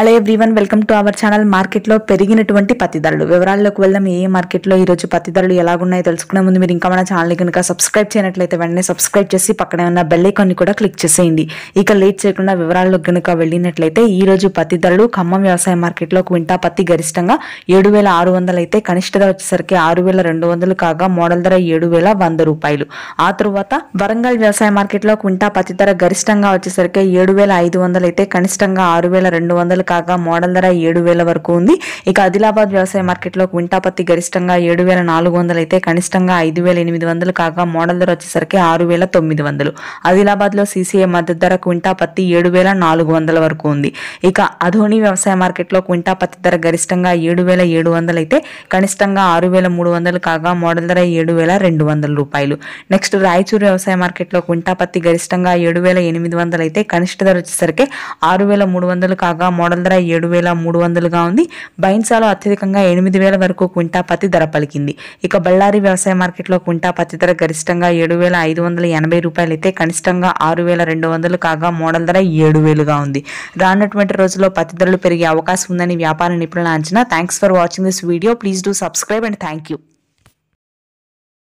hello everyone welcome to our channel మార్కెట్లో పెరిగినటువంటి పత్తి ధరలు వివరాల్లోకి వెళ్దాం ఏ మార్కెట్లో ఈరోజు పత్తి ధరలు ఎలాగున్నాయో తెలుసుకునే ముందు మీరు ఇంకా మన ఛానల్ కనుక సబ్స్క్రైబ్ చేయనట్లయితే వెంటనే సబ్స్క్రైబ్ చేసి పక్కనే ఉన్న బెల్ కూడా క్లిక్ చేసేయండి ఇక లేట్ చేయకుండా వివరాల్లో కనుక వెళ్ళినట్లయితే ఈరోజు పత్తి ధరలు ఖమ్మం వ్యవసాయ మార్కెట్లో క్వింటా పత్తి గరిష్టంగా ఏడు వేల ఆరు వందలు అయితే కనిష్ట ధర వచ్చేసరికి ఆరు వేల రెండు వందలు కాగా మోడల్ ధర ఏడు వేల వంద రూపాయలు ఆ తరువాత వరంగల్ వ్యవసాయ మార్కెట్లో క్వింటా పత్తి ధర గరిష్టంగా వచ్చేసరికి ఏడు వేల ఐదు వందలు అయితే కనిష్టంగా ఆరు వేల రెండు వందలు కాక మోడల్ ధర ఏడు వేల వరకు ఉంది ఇక ఆదిలాబాద్ వ్యవసాయ మార్కెట్లో క్వింటా పత్తి గరిష్టంగా ఏడు వేల నాలుగు వందలు అయితే కనిష్టంగా ఐదు వేల ఎనిమిది వందలు కాగా మోడల్ ధర వచ్చేసరికి ఆరు వేల తొమ్మిది వందలు ఆదిలాబాద్లో సిసిఐ మద్దతు ధర క్వింటా పత్తి ఏడు వేల నాలుగు వందల వరకు ఉంది ఇక అధోని వ్యవసాయ మార్కెట్లో క్వింటా పత్తి ధర గరిష్టంగా ఏడు వేల ఏడు వందలు అయితే కనిష్టంగా ఆరు వేల మూడు వందలు కాగా మోడల్ ధర ఏడు వేల రెండు వందల రూపాయలు నెక్స్ట్ రాయచూరు వ్యవసాయ మార్కెట్లో క్వింటా పత్తి గరిష్టంగా ఏడు వేల ఎనిమిది వందలు అయితే కనిష్ట ధర వచ్చేసరికి ఆరు వేల మూడు వందలు కాగా మోడల్ ఆంధ్ర ఏడు వేల మూడు వందలుగా ఉంది బైన్సాలో అత్యధికంగా ఎనిమిది వేల వరకు కుంటా పత్తి ధర పలికింది ఇక బళ్ళారి వ్యవసాయ మార్కెట్లో కుంటా పత్తి ధర గరిష్టంగా ఏడు వేల ఐదు వందల ఎనభై రూపాయలు అయితే కనిష్టంగా ఆరు వేల రెండు వందలు కాగా మోడల్ ధర ఏడు వేలుగా ఉంది రానటువంటి రోజుల్లో పత్తి ధరలు పెరిగే అవకాశం ఉందని వ్యాపార నిపుణుల అంచనా thanks for watching this video please do subscribe and thank you